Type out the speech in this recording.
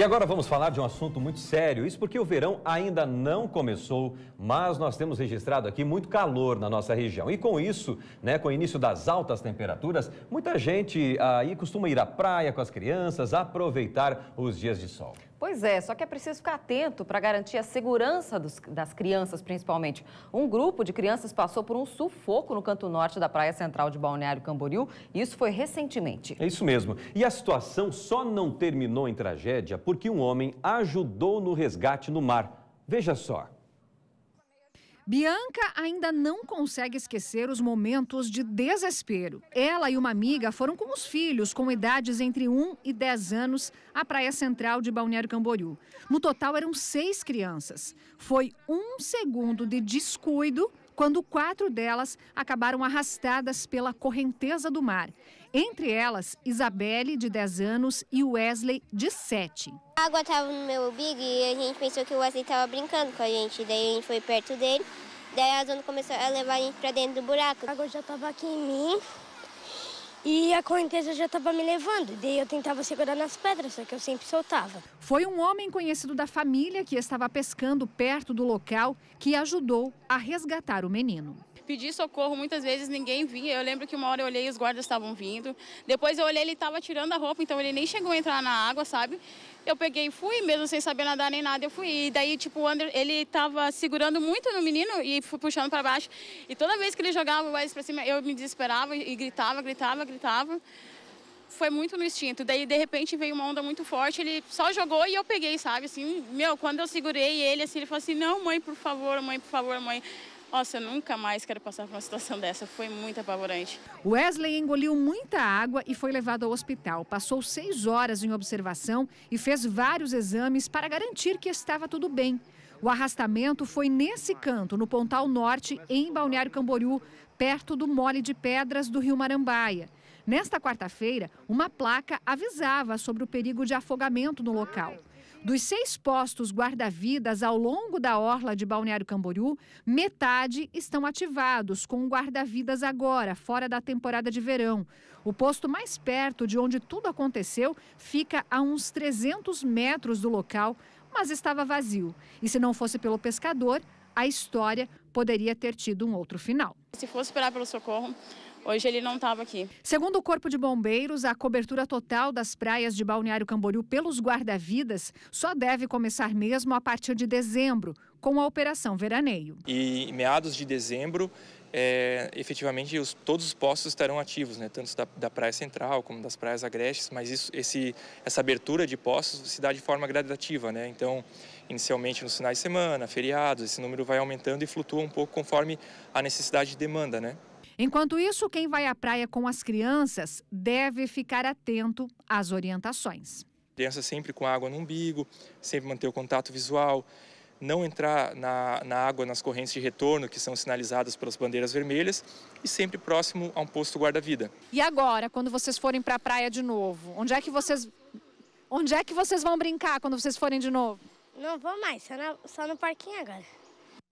E agora vamos falar de um assunto muito sério. Isso porque o verão ainda não começou, mas nós temos registrado aqui muito calor na nossa região. E com isso, né, com o início das altas temperaturas, muita gente aí costuma ir à praia com as crianças, aproveitar os dias de sol. Pois é, só que é preciso ficar atento para garantir a segurança dos, das crianças, principalmente. Um grupo de crianças passou por um sufoco no canto norte da Praia Central de Balneário Camboriú, e isso foi recentemente. É isso mesmo. E a situação só não terminou em tragédia. Por porque um homem ajudou no resgate no mar. Veja só. Bianca ainda não consegue esquecer os momentos de desespero. Ela e uma amiga foram com os filhos, com idades entre 1 e 10 anos, à Praia Central de Balneário Camboriú. No total eram seis crianças. Foi um segundo de descuido quando quatro delas acabaram arrastadas pela correnteza do mar. Entre elas, Isabelle, de 10 anos, e Wesley, de 7. A água estava no meu umbigo e a gente pensou que o Wesley estava brincando com a gente. Daí a gente foi perto dele, daí a zona começou a levar a gente para dentro do buraco. A água já estava aqui em mim, e a correnteza já estava me levando, daí eu tentava segurar nas pedras, só que eu sempre soltava. Foi um homem conhecido da família que estava pescando perto do local que ajudou a resgatar o menino. Pedi socorro, muitas vezes ninguém vinha. Eu lembro que uma hora eu olhei e os guardas estavam vindo. Depois eu olhei, ele estava tirando a roupa, então ele nem chegou a entrar na água, sabe? Eu peguei e fui, mesmo sem saber nadar nem nada, eu fui. E daí, tipo, o André, ele estava segurando muito no menino e foi puxando para baixo. E toda vez que ele jogava o para cima, eu me desesperava e gritava, gritava, gritava. Foi muito no instinto. Daí, de repente, veio uma onda muito forte, ele só jogou e eu peguei, sabe? Assim, meu, quando eu segurei ele, assim, ele falou assim, não, mãe, por favor, mãe, por favor, mãe. Nossa, eu nunca mais quero passar por uma situação dessa, foi muito apavorante. Wesley engoliu muita água e foi levado ao hospital. Passou seis horas em observação e fez vários exames para garantir que estava tudo bem. O arrastamento foi nesse canto, no Pontal Norte, em Balneário Camboriú, perto do mole de pedras do rio Marambaia. Nesta quarta-feira, uma placa avisava sobre o perigo de afogamento no local. Dos seis postos guarda-vidas ao longo da orla de Balneário Camboriú, metade estão ativados, com guarda-vidas agora, fora da temporada de verão. O posto mais perto de onde tudo aconteceu fica a uns 300 metros do local, mas estava vazio. E se não fosse pelo pescador, a história poderia ter tido um outro final. Se fosse esperar pelo socorro, Hoje ele não estava aqui. Segundo o Corpo de Bombeiros, a cobertura total das praias de Balneário Camboriú pelos guarda-vidas só deve começar mesmo a partir de dezembro, com a Operação Veraneio. E em meados de dezembro, é, efetivamente, os, todos os postos estarão ativos, né, tanto da, da, Praia Central como das praias agrestes, mas isso, esse, essa abertura de postos se dá de forma gradativa. Né? Então, inicialmente nos finais de semana, feriados, esse número vai aumentando e flutua um pouco conforme a necessidade de demanda. Né? Enquanto isso, quem vai à praia com as crianças deve ficar atento às orientações. Criança sempre com água no umbigo, sempre manter o contato visual, não entrar na, na água nas correntes de retorno que são sinalizadas pelas bandeiras vermelhas e sempre próximo a um posto guarda-vida. E agora, quando vocês forem para a praia de novo, onde é que vocês onde é que vocês vão brincar quando vocês forem de novo? Não vou mais, só no, só no parquinho agora.